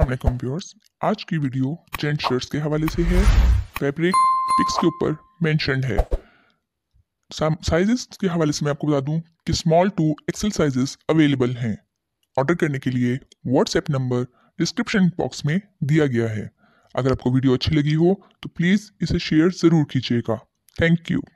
Aslam viewers आज की video gent shirts के हवाले से है फैब्रिक पिक्स के ऊपर मैंशन है साइजेस के हवाले से मैं आपको बता दूं कि small to XL sizes available हैं ऑर्डर करने के लिए व्हाट्सएप नंबर डिस्क्रिप्शन बॉक्स में दिया गया है अगर आपको वीडियो अच्छी लगी हो तो प्लीज़ इसे शेयर ज़रूर कीजिएगा थैंक यू